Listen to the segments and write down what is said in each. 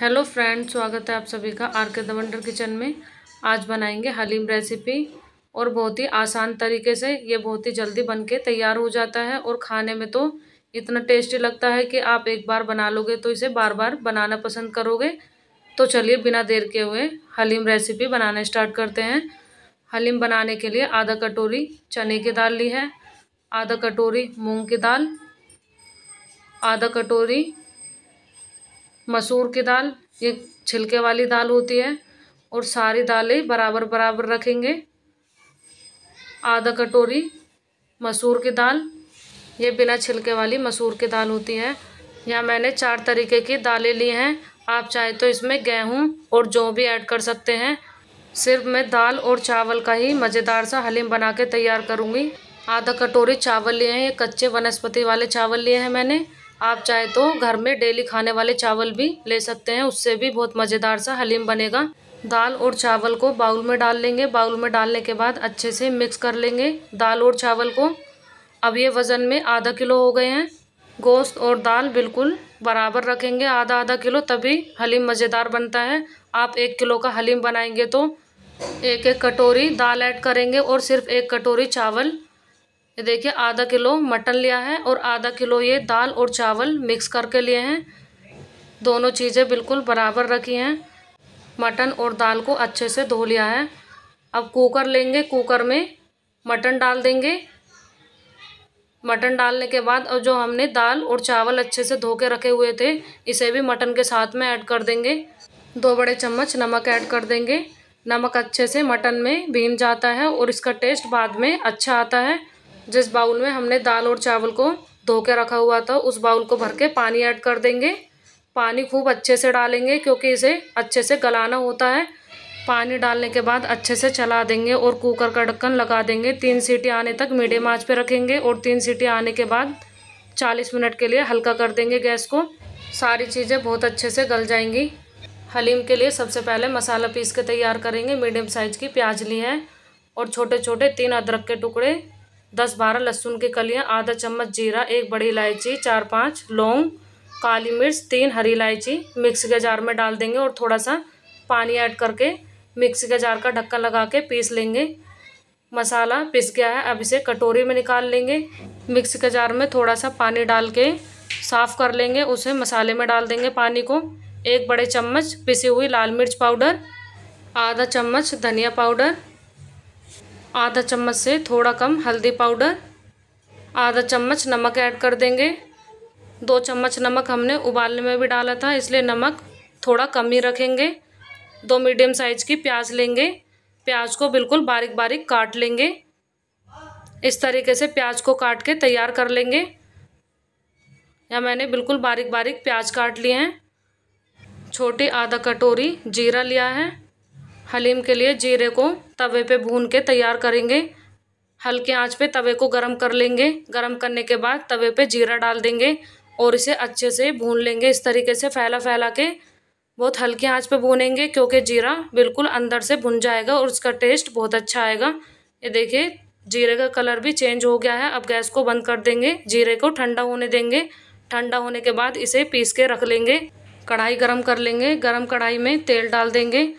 hello friend स्वागत है आप सभी का आर के दवंडर किचन में आज बनाएंगे हलीम रेसिपी और बहुत ही आसान तरीके से ये बहुत ही जल्दी बन के तैयार हो जाता है और खाने में तो इतना टेस्टी लगता है कि आप एक बार बना लोगे तो इसे बार बार बनाना पसंद करोगे तो चलिए बिना देर के हुए हलीम रेसिपी बनाना स्टार्ट करते हैं हलीम बनाने के लिए आधा कटोरी चने की दाल ली है आधा कटोरी मूँग की दाल आधा कटोरी मसूर की दाल ये छिलके वाली दाल होती है और सारी दालें बराबर बराबर रखेंगे आधा कटोरी मसूर की दाल ये बिना छिलके वाली मसूर की दाल होती है यहाँ मैंने चार तरीके की दालें ली हैं आप चाहे तो इसमें गेहूँ और जौ भी ऐड कर सकते हैं सिर्फ मैं दाल और चावल का ही मज़ेदार सा हलीम बना के तैयार करूँगी आधा कटोरी चावल लिए हैं ये कच्चे वनस्पति वाले चावल लिए हैं मैंने आप चाहे तो घर में डेली खाने वाले चावल भी ले सकते हैं उससे भी बहुत मज़ेदार सा हलीम बनेगा दाल और चावल को बाउल में डाल लेंगे बाउल में डालने के बाद अच्छे से मिक्स कर लेंगे दाल और चावल को अब ये वज़न में आधा किलो हो गए हैं गोश्त और दाल बिल्कुल बराबर रखेंगे आधा आधा किलो तभी हलीम मज़ेदार बनता है आप एक किलो का हलीम बनाएंगे तो एक एक कटोरी दाल ऐड करेंगे और सिर्फ एक कटोरी चावल ये देखिए आधा किलो मटन लिया है और आधा किलो ये दाल और चावल मिक्स करके लिए हैं दोनों चीज़ें बिल्कुल बराबर रखी हैं मटन और दाल को अच्छे से धो लिया है अब कुकर लेंगे कुकर में मटन डाल देंगे मटन डालने के बाद और जो हमने दाल और चावल अच्छे से धो के रखे हुए थे इसे भी मटन के साथ में ऐड कर देंगे दो बड़े चम्मच नमक ऐड कर देंगे नमक अच्छे से मटन में भीन जाता है और इसका टेस्ट बाद में अच्छा आता है जिस बाउल में हमने दाल और चावल को धो के रखा हुआ था उस बाउल को भर के पानी ऐड कर देंगे पानी खूब अच्छे से डालेंगे क्योंकि इसे अच्छे से गलाना होता है पानी डालने के बाद अच्छे से चला देंगे और कुकर का ढक्कन लगा देंगे तीन सीटी आने तक मीडियम आँच पर रखेंगे और तीन सीटी आने के बाद चालीस मिनट के लिए हल्का कर देंगे गैस को सारी चीज़ें बहुत अच्छे से गल जाएंगी हलीम के लिए सबसे पहले मसाला पीस के तैयार करेंगे मीडियम साइज़ की प्याज ली है और छोटे छोटे तीन अदरक के टुकड़े दस बारह लहसुन के कलियाँ आधा चम्मच जीरा एक बड़ी इलायची चार पाँच लौंग काली मिर्च तीन हरी इलायची मिक्स के जार में डाल देंगे और थोड़ा सा पानी ऐड करके मिक्सी के जार का ढक्कन लगा के पीस लेंगे मसाला पिस गया है अब इसे कटोरी में निकाल लेंगे मिक्स के जार में थोड़ा सा पानी डाल के साफ़ कर लेंगे उसे मसाले में डाल देंगे पानी को एक बड़े चम्मच पिसी हुई लाल मिर्च पाउडर आधा चम्मच धनिया पाउडर आधा चम्मच से थोड़ा कम हल्दी पाउडर आधा चम्मच नमक ऐड कर देंगे दो चम्मच नमक हमने उबालने में भी डाला था इसलिए नमक थोड़ा कम ही रखेंगे दो मीडियम साइज़ की प्याज लेंगे प्याज को बिल्कुल बारीक बारीक काट लेंगे इस तरीके से प्याज को काट के तैयार कर लेंगे या मैंने बिल्कुल बारीक बारीक प्याज काट लिए हैं छोटी आधा कटोरी जीरा लिया है हलीम के लिए जीरे को तवे पे भून के तैयार करेंगे हल्के आंच पे तवे को गरम कर लेंगे गरम करने के बाद तवे पे जीरा डाल देंगे और इसे अच्छे से भून लेंगे इस तरीके से फैला फैला के बहुत हल्के आंच पे भूनेंगे क्योंकि जीरा बिल्कुल अंदर से भुन जाएगा और उसका टेस्ट बहुत अच्छा आएगा ये देखिए जीरे का कलर भी चेंज हो गया है अब गैस को बंद कर देंगे जीरे को ठंडा होने देंगे ठंडा होने के बाद इसे पीस के रख लेंगे कढ़ाई गरम कर लेंगे गरम कढ़ाई में तेल डाल देंगे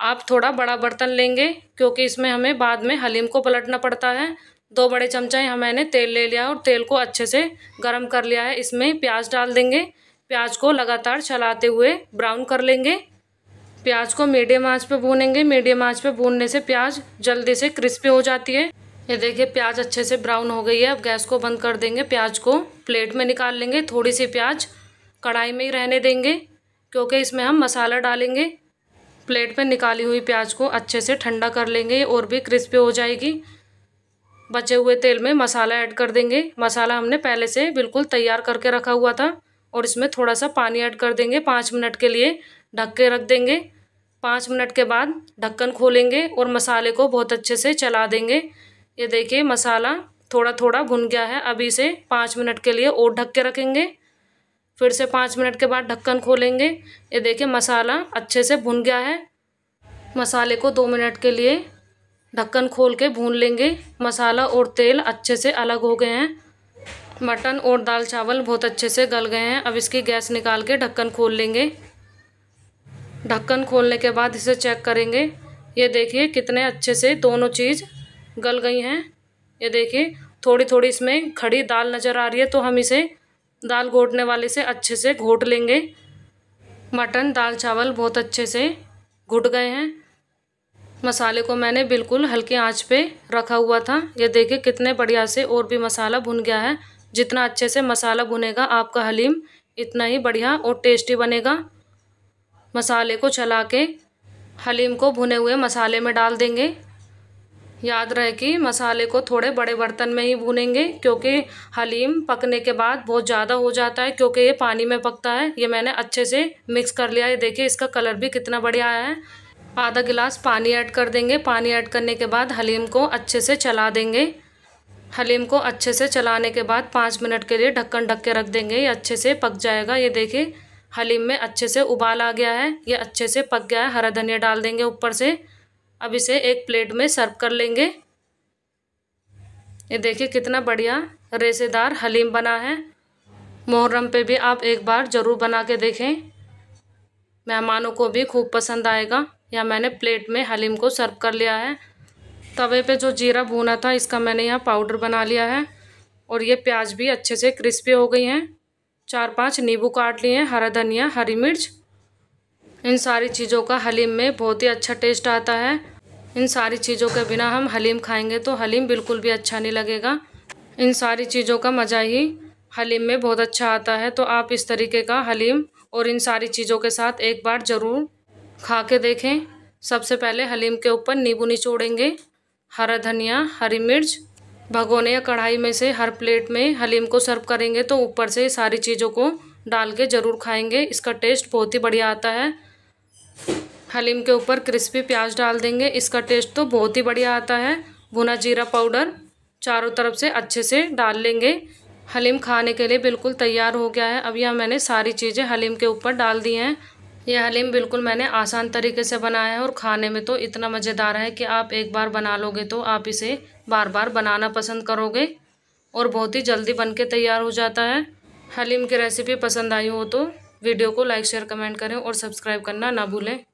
आप थोड़ा बड़ा बर्तन लेंगे क्योंकि इसमें हमें बाद में हलीम को पलटना पड़ता है दो बड़े चमचे हम मैंने तेल ले लिया और तेल को अच्छे से गर्म कर लिया है इसमें प्याज डाल देंगे प्याज को लगातार चलाते हुए ब्राउन कर लेंगे प्याज को मीडियम आंच पे भूनेंगे मीडियम आंच पे भूनने से प्याज जल्दी से क्रिस्पी हो जाती है ये देखिए प्याज अच्छे से ब्राउन हो गई है अब गैस को बंद कर देंगे प्याज को प्लेट में निकाल लेंगे थोड़ी सी प्याज कढ़ाई में ही रहने देंगे क्योंकि इसमें हम मसाला डालेंगे प्लेट पे निकाली हुई प्याज को अच्छे से ठंडा कर लेंगे और भी क्रिस्पी हो जाएगी बचे हुए तेल में मसाला ऐड कर देंगे मसाला हमने पहले से बिल्कुल तैयार करके रखा हुआ था और इसमें थोड़ा सा पानी ऐड कर देंगे पाँच मिनट के लिए ढक के रख देंगे पाँच मिनट के बाद ढक्कन खोलेंगे और मसाले को बहुत अच्छे से चला देंगे ये देखिए मसाला थोड़ा थोड़ा भुन गया है अभी से पाँच मिनट के लिए और ढक के रखेंगे फिर से पाँच मिनट के बाद ढक्कन खोलेंगे ये देखिए मसाला अच्छे से भुन गया है मसाले को दो मिनट के लिए ढक्कन खोल के भून लेंगे मसाला और तेल अच्छे से अलग हो गए हैं मटन और दाल चावल बहुत अच्छे से गल गए हैं अब इसकी गैस निकाल के ढक्कन खोल लेंगे ढक्कन खोलने के बाद इसे चेक करेंगे ये देखिए कितने अच्छे से दोनों चीज़ गल गई हैं ये देखिए थोड़ी थोड़ी इसमें खड़ी दाल नज़र आ रही है तो हम इसे दाल घोटने वाले से अच्छे से घोट लेंगे मटन दाल चावल बहुत अच्छे से घुट गए हैं मसाले को मैंने बिल्कुल हल्के आंच पे रखा हुआ था ये देखिए कितने बढ़िया से और भी मसाला भुन गया है जितना अच्छे से मसाला भुनेगा आपका हलीम इतना ही बढ़िया और टेस्टी बनेगा मसाले को चला के हलीम को भुने हुए मसाले में डाल देंगे याद रहे कि मसाले को थोड़े बड़े बर्तन में ही भूनेंगे क्योंकि हलीम पकने के बाद बहुत ज़्यादा हो जाता है क्योंकि ये पानी में पकता है ये मैंने अच्छे से मिक्स कर लिया है देखिए इसका कलर भी कितना बढ़िया आया है आधा गिलास पानी ऐड कर देंगे पानी ऐड करने के बाद हलीम को अच्छे से चला देंगे हलीम को अच्छे से चलाने के बाद पाँच मिनट के लिए ढक्कन ढक के रख देंगे ये अच्छे से पक जाएगा ये देखिए हलीम में अच्छे से उबाल आ गया है ये अच्छे से पक गया है हरा धनिया डाल देंगे ऊपर से अब इसे एक प्लेट में सर्व कर लेंगे ये देखिए कितना बढ़िया रेसेदार हलीम बना है मुहर्रम पे भी आप एक बार ज़रूर बना के देखें मेहमानों को भी खूब पसंद आएगा या मैंने प्लेट में हलीम को सर्व कर लिया है तवे पे जो जीरा भूना था इसका मैंने यहाँ पाउडर बना लिया है और ये प्याज भी अच्छे से क्रिस्पी हो गई हैं चार पांच नींबू काट लिए हैं हरा धनिया हरी मिर्च इन सारी चीज़ों का हलीम में बहुत ही अच्छा टेस्ट आता है इन सारी चीज़ों के बिना हम हलीम खाएंगे तो हलीम बिल्कुल भी अच्छा नहीं लगेगा इन सारी चीज़ों का मज़ा ही हलीम में बहुत अच्छा आता है तो आप इस तरीके का हलीम और इन सारी चीज़ों के साथ एक बार ज़रूर खा के देखें सबसे पहले हलीम के ऊपर नींबू निचोड़ेंगे हरा धनिया हरी मिर्च भगोने या कढ़ाई में से हर प्लेट में हलीम को सर्व करेंगे तो ऊपर से सारी चीज़ों को डाल के ज़रूर खाएंगे इसका टेस्ट बहुत ही बढ़िया आता है हलीम के ऊपर क्रिस्पी प्याज डाल देंगे इसका टेस्ट तो बहुत ही बढ़िया आता है भुना जीरा पाउडर चारों तरफ से अच्छे से डाल लेंगे हलीम खाने के लिए बिल्कुल तैयार हो गया है अब यह मैंने सारी चीज़ें हलीम के ऊपर डाल दी हैं यह हलीम बिल्कुल मैंने आसान तरीके से बनाया है और खाने में तो इतना मज़ेदार है कि आप एक बार बना लोगे तो आप इसे बार बार बनाना पसंद करोगे और बहुत ही जल्दी बन के तैयार हो जाता है हलीम की रेसिपी पसंद आई हो तो वीडियो को लाइक शेयर कमेंट करें और सब्सक्राइब करना ना भूलें